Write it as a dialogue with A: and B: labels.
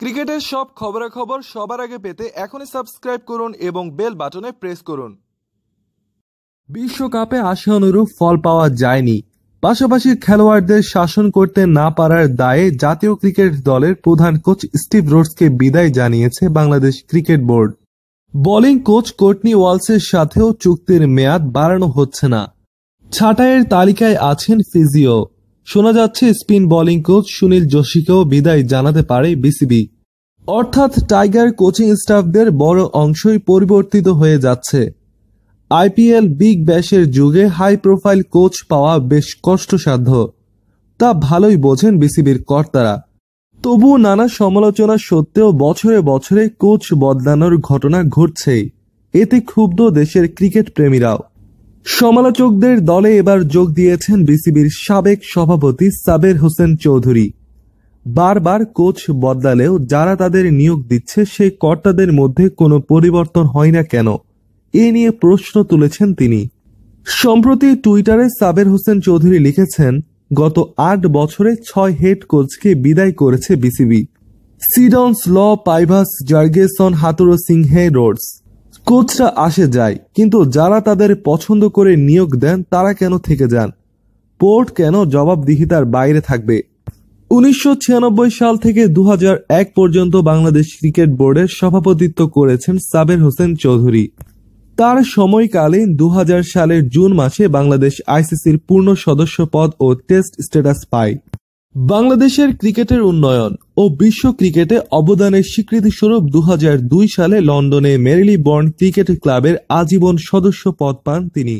A: ক্রিকেটের সব খবরাখবর সবার আগে পেতে এখনই সাবস্ক্রাইব করুন এবং বেল বাটনে প্রেস করুন বিশ্বকাপে আশা অনুরূপ ফল পাওয়া যায়নি পাশাপাশি খেলোয়াড়দের শাসন করতে না পারার দায়ে জাতীয় ক্রিকেট দলের প্রধান কোচ স্টিভ রোডসকে বিদায় জানিয়েছে Bangladesh cricket board bowling coach Courtney ওয়ালসের সাথেও চুক্তির মেয়াদ বাড়ানো হচ্ছে না ছাঁটাইয়ের তালিকায় আছেন ফিজিও শোনা যাচ্ছে স্পিন বোলিং কোচ সুনীল যোশীকেও বিদায় জানাতে পারে বিসিবি অর্থাৎ টাইগার কোচিং স্টাফদের বড় অংশই পরিবর্তিত হয়ে যাচ্ছে আইপিএল বিগ ব্যাশের যুগে হাই প্রোফাইল কোচ পাওয়া বেশ কষ্টসাধ্য তা ভালোই বোঝেন বিসিবির কর্তারা তবুও নানা সমালোচনা সত্ত্বেও বছরে বছরে কোচ বদলানোর ঘটনা ঘটছেই এতে ক্ষুব্ধ দেশের ক্রিকেট প্রেমীরাও সমালোচকদের দলে এবার যোগ দিয়েছেন বিসিবির সাবেক সভাপতি সাবের হোসেন চৌধুরী বারবার কোচ বদলালেও যারা তাদের নিয়োগ দিচ্ছে সেই কর্তাদের মধ্যে কোনো পরিবর্তন হয় না কেন এ নিয়ে প্রশ্ন তুলেছেন তিনি সম্প্রতি টুইটারে সাবের হোসেন চৌধুরী লিখেছেন গত আট বছরে ছয় হেড কোচকে বিদায় করেছে BCB Siddons Law Pybus Jurgensen Hathurusingha Rhodes কোচরা আসে যায় কিন্তু যারা তাদের পছন্দ করে নিয়োগ দেন তারা কেন থেকে যান পোর্ট কেন জবাবদিহিতার বাইরে থাকবে উনিশশো সাল থেকে দু পর্যন্ত বাংলাদেশ ক্রিকেট বোর্ডের সভাপতিত্ব করেছেন সাবের হোসেন চৌধুরী তার সময়কালীন দু সালের জুন মাসে বাংলাদেশ আইসিসির পূর্ণ সদস্য পদ ও টেস্ট স্ট্যাটাস পায় বাংলাদেশের ক্রিকেটের উন্নয়ন ও বিশ্ব ক্রিকেটে অবদানের স্বীকৃতিস্বরূপ দুই সালে লন্ডনে বর্ন ক্রিকেট ক্লাবের আজীবন সদস্য পদ পান তিনি।